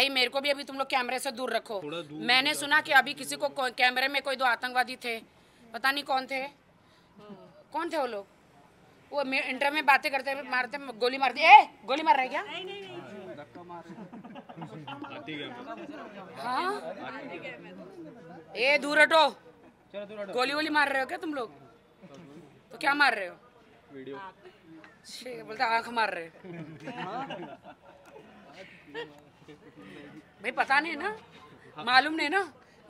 भाई मेरे को भी अभी तुम लोग कैमरे से दूर रखो दूर मैंने सुना कि अभी किसी को कैमरे में कोई दो आतंकवादी थे पता नहीं कौन थे कौन थे वो लोग वो इंटर में बातें करते मारते गोली मार दी ए गोली मार हाँ, रहे क्या हाँ ए दूर हटो गोली वोली मार रहे हो क्या तुम लोग तो क्या मार रहे हो वीडियो बोलते आंख मार रहे हो हाँ? भाई पता नहीं ना मालूम नहीं ना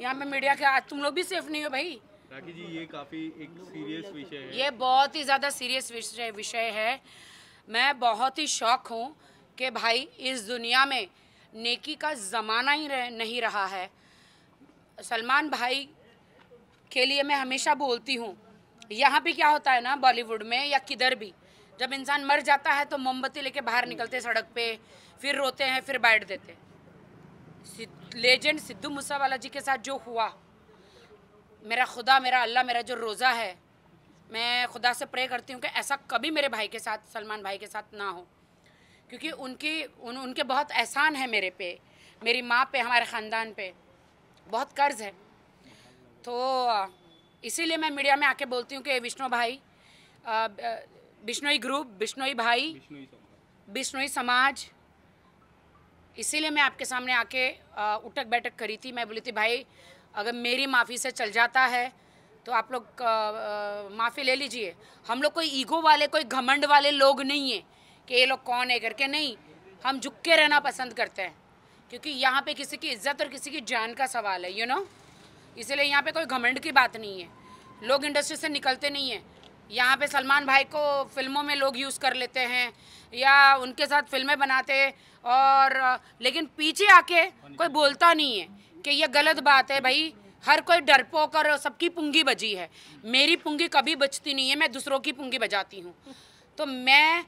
यहाँ पे मीडिया के आज तुम लोग भी सेफ नहीं हो भाई राखी जी ये काफी एक सीरियस विषय है ये बहुत ही ज्यादा सीरियस विषय है मैं बहुत ही शौक हूँ कि भाई इस दुनिया में नेकी का ज़माना ही रह, नहीं रहा है सलमान भाई के लिए मैं हमेशा बोलती हूँ यहाँ भी क्या होता है ना बॉलीवुड में या किधर भी जब इंसान मर जाता है तो मोमबत्ती लेके बाहर निकलते सड़क पे फिर रोते हैं फिर बैठ देते लेजेंड सिद्धू मूसावाला जी के साथ जो हुआ मेरा खुदा मेरा अल्लाह मेरा जो रोज़ा है मैं खुदा से प्रे करती हूँ कि ऐसा कभी मेरे भाई के साथ सलमान भाई के साथ ना हो क्योंकि उनकी उन उनके बहुत एहसान है मेरे पे मेरी माँ पे हमारे ख़ानदान पे बहुत कर्ज़ है तो इसीलिए मैं मीडिया में आके बोलती हूँ कि विष्णु भाई आ, आ, बिश्नोई ग्रुप बिश्नोई भाई बिश्नोई समाज इसीलिए मैं आपके सामने आके उठक बैठक करी थी मैं बोली थी भाई अगर मेरी माफ़ी से चल जाता है तो आप लोग माफ़ी ले लीजिए हम लोग कोई ईगो वाले कोई घमंड वाले लोग नहीं हैं कि ये लोग कौन है करके नहीं हम झुक के रहना पसंद करते हैं क्योंकि यहाँ पे किसी की इज्जत और किसी की जान का सवाल है यू you नो know? इसीलिए यहाँ पे कोई घमंड की बात नहीं है लोग इंडस्ट्री से निकलते नहीं हैं यहाँ पे सलमान भाई को फिल्मों में लोग यूज़ कर लेते हैं या उनके साथ फिल्में बनाते और लेकिन पीछे आके कोई बोलता नहीं है कि ये गलत बात है भाई हर कोई डरपोक और सबकी पुंगी बजी है मेरी पुंगी कभी बचती नहीं है मैं दूसरों की पुंगी बजाती हूँ तो मैं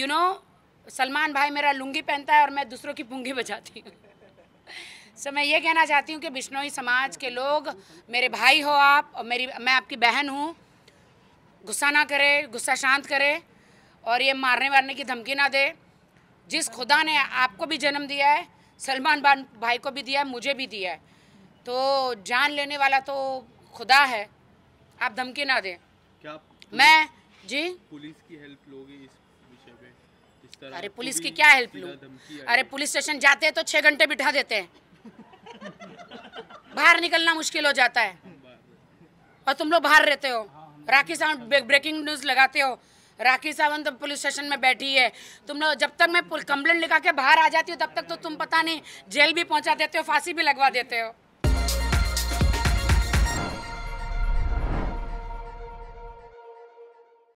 यू नो सलमान भाई मेरा लुंगी पहनता है और मैं दूसरों की पुंगी बजाती हूँ सो मैं ये कहना चाहती हूँ कि बिश्नोई समाज के लोग मेरे भाई हो आप और मेरी मैं आपकी बहन हूँ गुस्सा ना करे गुस्सा शांत करे और ये मारने वारने की धमकी ना दे जिस खुदा ने आपको भी जन्म दिया है सलमान भाई को भी दिया है मुझे भी दिया है तो जान लेने वाला तो खुदा है आप धमकी ना दें क्या मैं जी पुलिस की हेल्प लोगे इस विषय पे अरे पुलिस की क्या हेल्प लूँ अरे पुलिस स्टेशन जाते हैं तो छः घंटे बिठा देते हैं बाहर निकलना मुश्किल हो जाता है और तुम लोग बाहर रहते हो राखी सावंत ब्रेकिंग न्यूज लगाते हो राखी सावंत पुलिस स्टेशन में बैठी है तुम लोग जब तक मैं कंप्लेंट लिखा के बाहर आ जाती हूँ तब तक तो तुम पता नहीं जेल भी पहुँचा देते हो फांसी भी लगवा देते हो